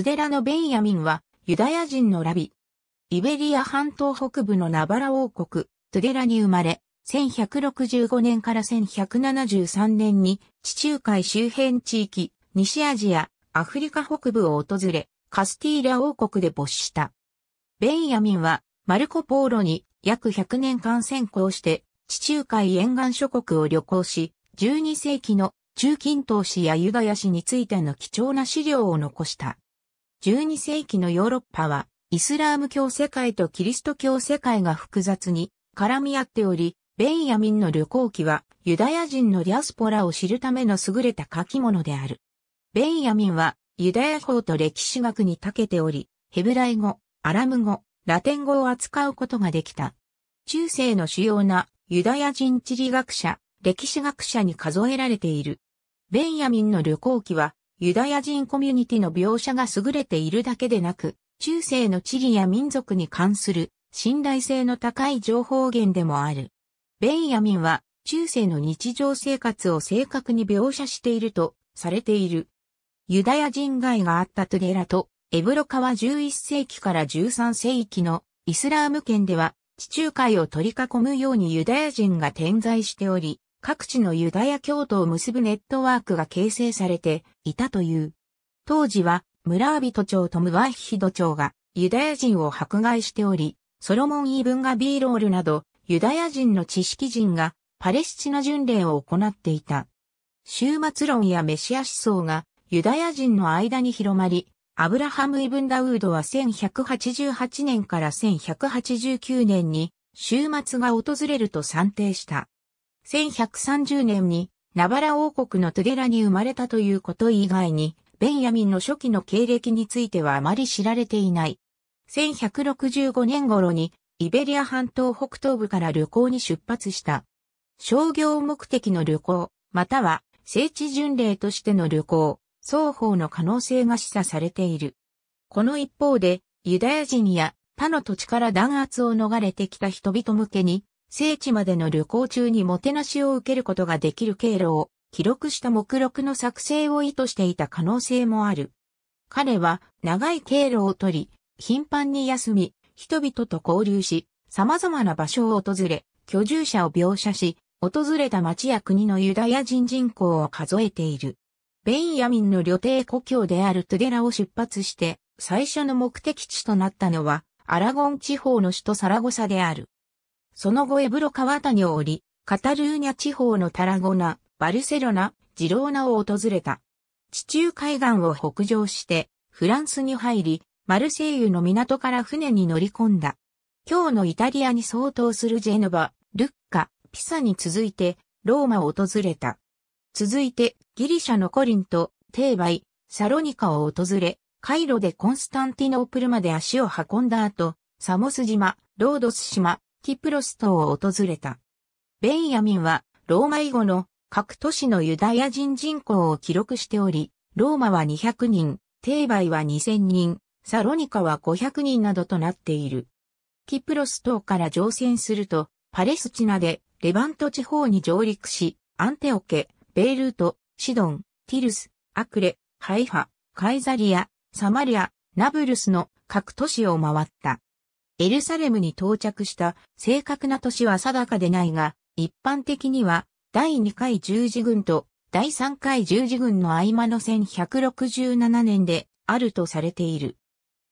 ズデラのベンヤミンは、ユダヤ人のラビ。イベリア半島北部のナバラ王国、トゥデラに生まれ、1165年から1173年に地中海周辺地域、西アジア、アフリカ北部を訪れ、カスティーラ王国で没した。ベンヤミンは、マルコ・ポーロに約100年間先行して、地中海沿岸諸国を旅行し、12世紀の中近東史やユダヤ史についての貴重な資料を残した。12世紀のヨーロッパは、イスラーム教世界とキリスト教世界が複雑に絡み合っており、ベンヤミンの旅行記は、ユダヤ人のディアスポラを知るための優れた書き物である。ベンヤミンは、ユダヤ法と歴史学に長けており、ヘブライ語、アラム語、ラテン語を扱うことができた。中世の主要なユダヤ人地理学者、歴史学者に数えられている。ベンヤミンの旅行記は、ユダヤ人コミュニティの描写が優れているだけでなく、中世の地理や民族に関する信頼性の高い情報源でもある。ベンヤミンは中世の日常生活を正確に描写しているとされている。ユダヤ人街があったトゥデラとエブロカは11世紀から13世紀のイスラーム圏では地中海を取り囲むようにユダヤ人が点在しており、各地のユダヤ教徒を結ぶネットワークが形成されていたという。当時は、村アビト町とムワッヒド町がユダヤ人を迫害しており、ソロモン・イーブンガ・ビーロールなど、ユダヤ人の知識人がパレスチナ巡礼を行っていた。終末論やメシア思想がユダヤ人の間に広まり、アブラハム・イブン・ダウードは1188年から1189年に終末が訪れると算定した。1130年にナバラ王国のトゥゲラに生まれたということ以外に、ベンヤミンの初期の経歴についてはあまり知られていない。1165年頃にイベリア半島北東部から旅行に出発した。商業目的の旅行、または聖地巡礼としての旅行、双方の可能性が示唆されている。この一方で、ユダヤ人や他の土地から弾圧を逃れてきた人々向けに、聖地までの旅行中にもてなしを受けることができる経路を記録した目録の作成を意図していた可能性もある。彼は長い経路を取り、頻繁に休み、人々と交流し、様々な場所を訪れ、居住者を描写し、訪れた町や国のユダヤ人人口を数えている。ベインヤミンの旅程故郷であるトゥデラを出発して、最初の目的地となったのは、アラゴン地方の首都サラゴサである。その後エブロ川谷を降り、カタルーニャ地方のタラゴナ、バルセロナ、ジローナを訪れた。地中海岸を北上して、フランスに入り、マルセイユの港から船に乗り込んだ。今日のイタリアに相当するジェノバ、ルッカ、ピサに続いて、ローマを訪れた。続いて、ギリシャのコリント、テーバイ、サロニカを訪れ、カイロでコンスタンティノープルまで足を運んだ後、サモス島、ロードス島、キプロス島を訪れた。ベンヤミンは、ローマ以後の各都市のユダヤ人人口を記録しており、ローマは200人、テーバイは2000人、サロニカは500人などとなっている。キプロス島から乗船すると、パレスチナでレバント地方に上陸し、アンテオケ、ベイルート、シドン、ティルス、アクレ、ハイファ、カイザリア、サマリア、ナブルスの各都市を回った。エルサレムに到着した正確な年は定かでないが、一般的には第2回十字軍と第3回十字軍の合間の1167年であるとされている。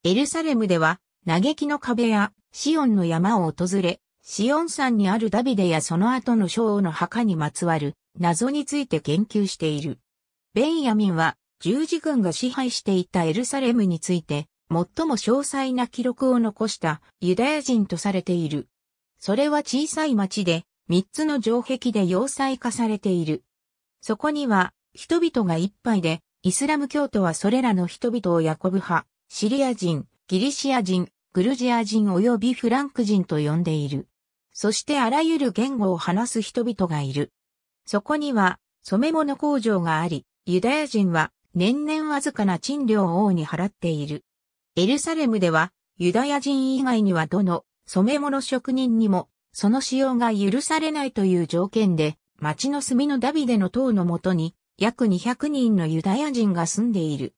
エルサレムでは嘆きの壁やシオンの山を訪れ、シオン山にあるダビデやその後のショーの墓にまつわる謎について言及している。ベンヤミンは十字軍が支配していたエルサレムについて最も詳細な記録を残したユダヤ人とされている。それは小さい町で、三つの城壁で要塞化されている。そこには、人々がいっぱいで、イスラム教徒はそれらの人々をヤコブ派、シリア人、ギリシア人、グルジア人及びフランク人と呼んでいる。そしてあらゆる言語を話す人々がいる。そこには、染め物工場があり、ユダヤ人は年々わずかな賃料を王に払っている。エルサレムでは、ユダヤ人以外にはどの染め物職人にも、その使用が許されないという条件で、町の隅のダビデの塔のもとに、約200人のユダヤ人が住んでいる。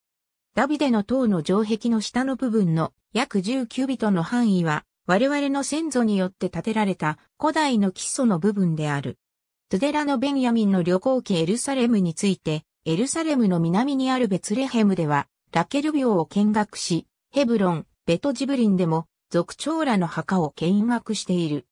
ダビデの塔の城壁の下の部分の約19ビトの範囲は、我々の先祖によって建てられた古代の基礎の部分である。トゥデラのベンヤミンの旅行記エルサレムについて、エルサレムの南にあるベツレヘムでは、ラケル廟を見学し、ヘブロン、ベトジブリンでも、族長らの墓を見学している。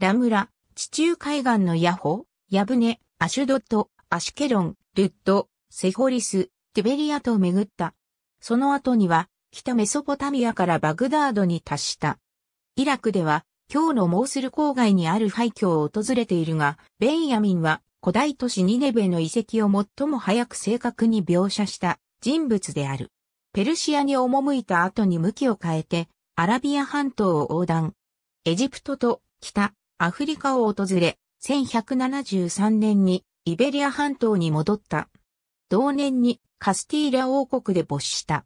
ラムラ、地中海岸のヤホ、ヤブネ、アシュドット、アシケロン、ルッド、セホリス、テベリアと巡った。その後には、北メソポタミアからバグダードに達した。イラクでは、今日のモースル郊外にある廃墟を訪れているが、ベンヤミンは古代都市ニネベの遺跡を最も早く正確に描写した人物である。ペルシアに赴いた後に向きを変えて、アラビア半島を横断。エジプトと北、アフリカを訪れ、1173年にイベリア半島に戻った。同年にカスティーラ王国で没した。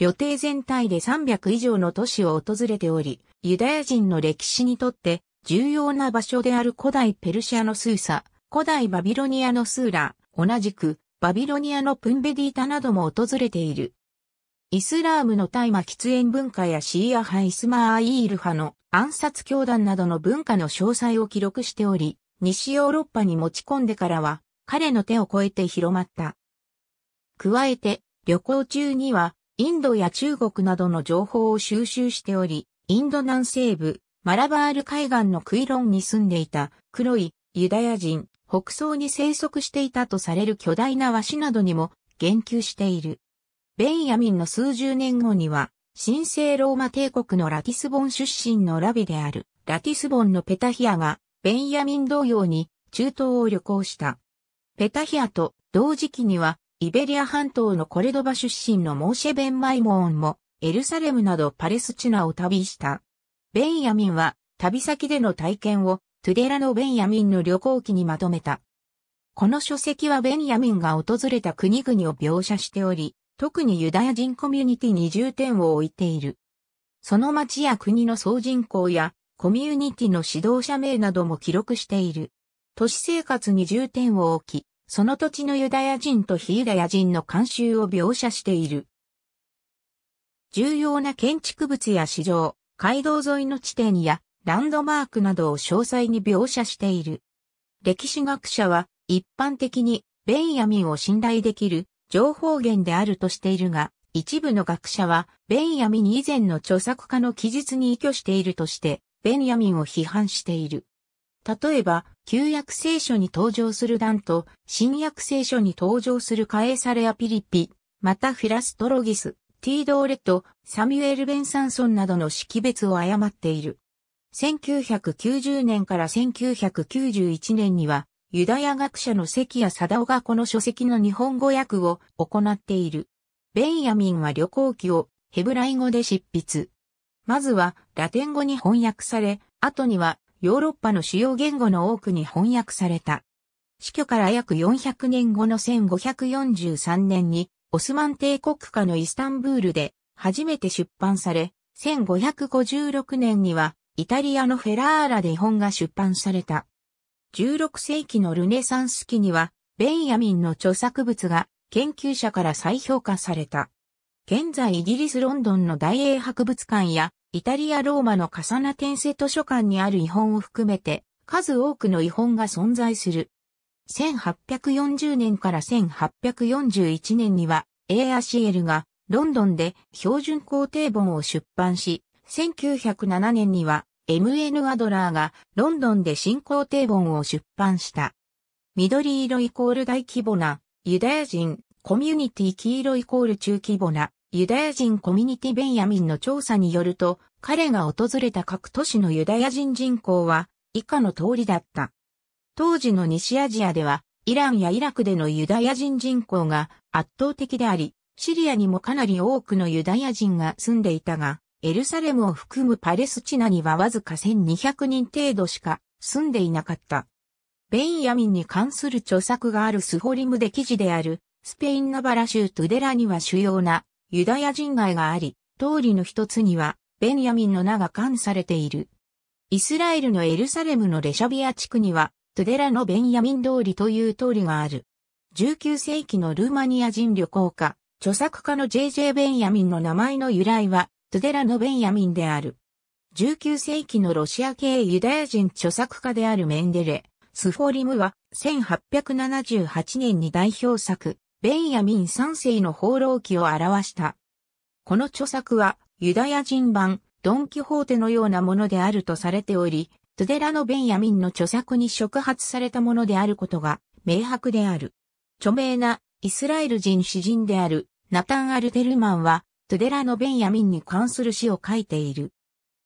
旅程全体で300以上の都市を訪れており、ユダヤ人の歴史にとって重要な場所である古代ペルシアのスーサ、古代バビロニアのスーラ、同じくバビロニアのプンベディータなども訪れている。イスラームの大麻喫煙文化やシーア派イスマーイール派の暗殺教団などの文化の詳細を記録しており、西ヨーロッパに持ち込んでからは、彼の手を超えて広まった。加えて、旅行中には、インドや中国などの情報を収集しており、インド南西部、マラバール海岸のクイロンに住んでいた黒いユダヤ人、北総に生息していたとされる巨大な和紙などにも言及している。ベンヤミンの数十年後には、神聖ローマ帝国のラティスボン出身のラビである、ラティスボンのペタヒアが、ベンヤミン同様に中東を旅行した。ペタヒアと同時期には、イベリア半島のコレドバ出身のモーシェ・ベン・マイモーンも、エルサレムなどパレスチナを旅した。ベンヤミンは、旅先での体験を、トゥデラのベンヤミンの旅行記にまとめた。この書籍はベンヤミンが訪れた国々を描写しており、特にユダヤ人コミュニティに重点を置いている。その町や国の総人口やコミュニティの指導者名なども記録している。都市生活に重点を置き、その土地のユダヤ人と非ユダヤ人の慣習を描写している。重要な建築物や市場、街道沿いの地点やランドマークなどを詳細に描写している。歴史学者は一般的にベンヤミンを信頼できる情報源であるとしているが、一部の学者は、ベンヤミン以前の著作家の記述に依拠しているとして、ベンヤミンを批判している。例えば、旧約聖書に登場するダンと、新約聖書に登場するカエサレアピリピ、またフィラストロギス、ティードーレット、サミュエル・ベンサンソンなどの識別を誤っている。1990年から1991年には、ユダヤ学者の関谷貞夫がこの書籍の日本語訳を行っている。ベンヤミンは旅行記をヘブライ語で執筆。まずはラテン語に翻訳され、後にはヨーロッパの主要言語の多くに翻訳された。死去から約400年後の1543年にオスマン帝国下のイスタンブールで初めて出版され、1556年にはイタリアのフェラーラで本が出版された。16世紀のルネサンス期には、ベンヤミンの著作物が研究者から再評価された。現在イギリスロンドンの大英博物館やイタリアローマのカサナ生。図書館にある遺本を含めて数多くの遺本が存在する。1840年から1841年には AACL がロンドンで標準工程本を出版し、1907年には M.N. アドラーがロンドンで進行。定本を出版した。緑色イコール大規模なユダヤ人コミュニティ黄色イコール中規模なユダヤ人コミュニティベンヤミンの調査によると彼が訪れた各都市のユダヤ人人口は以下の通りだった。当時の西アジアではイランやイラクでのユダヤ人人口が圧倒的であり、シリアにもかなり多くのユダヤ人が住んでいたが、エルサレムを含むパレスチナにはわずか1200人程度しか住んでいなかった。ベンヤミンに関する著作があるスホリムで記事である、スペインナバラ州トゥデラには主要なユダヤ人街があり、通りの一つにはベンヤミンの名が冠されている。イスラエルのエルサレムのレシャビア地区には、トゥデラのベンヤミン通りという通りがある。19世紀のルーマニア人旅行家、著作家の JJ ベンヤミンの名前の由来は、トゥデラのベンヤミンである。19世紀のロシア系ユダヤ人著作家であるメンデレ、スフォリムは1878年に代表作、ベンヤミン3世の放浪記を表した。この著作はユダヤ人版ドンキホーテのようなものであるとされており、トゥデラのベンヤミンの著作に触発されたものであることが明白である。著名なイスラエル人詩人であるナタン・アルテルマンはトゥデラのベンヤミンに関する詩を書いている。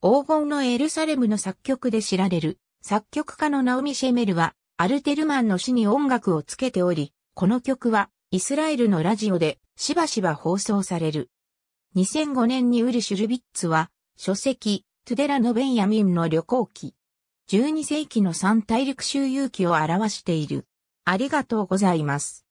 黄金のエルサレムの作曲で知られる、作曲家のナオミ・シェメルは、アルテルマンの詩に音楽をつけており、この曲は、イスラエルのラジオで、しばしば放送される。2005年にウルシュルビッツは、書籍、トゥデラのベンヤミンの旅行記。12世紀の三大陸周遊記を表している。ありがとうございます。